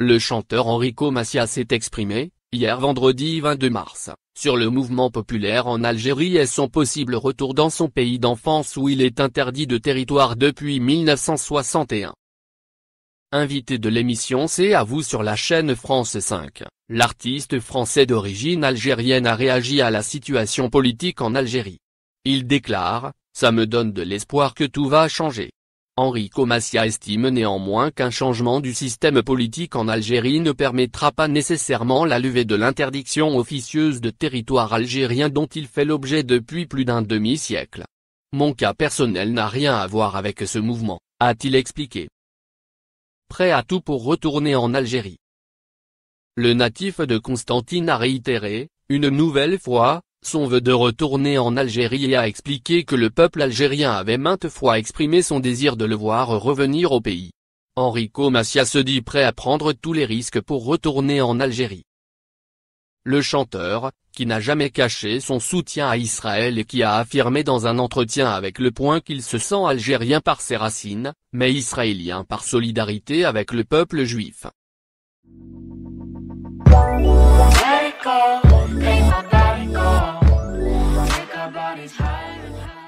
Le chanteur Enrico Macias s'est exprimé, hier vendredi 22 mars, sur le mouvement populaire en Algérie et son possible retour dans son pays d'enfance où il est interdit de territoire depuis 1961. Invité de l'émission C'est à vous sur la chaîne France 5, l'artiste français d'origine algérienne a réagi à la situation politique en Algérie. Il déclare, ça me donne de l'espoir que tout va changer. Henri Comassia estime néanmoins qu'un changement du système politique en Algérie ne permettra pas nécessairement la levée de l'interdiction officieuse de territoire algérien dont il fait l'objet depuis plus d'un demi-siècle. Mon cas personnel n'a rien à voir avec ce mouvement, a-t-il expliqué. Prêt à tout pour retourner en Algérie. Le natif de Constantine a réitéré, une nouvelle fois, son vœu de retourner en Algérie et a expliqué que le peuple algérien avait maintes fois exprimé son désir de le voir revenir au pays. Enrico Macias se dit prêt à prendre tous les risques pour retourner en Algérie. Le chanteur, qui n'a jamais caché son soutien à Israël et qui a affirmé dans un entretien avec Le Point qu'il se sent algérien par ses racines, mais israélien par solidarité avec le peuple juif. higher.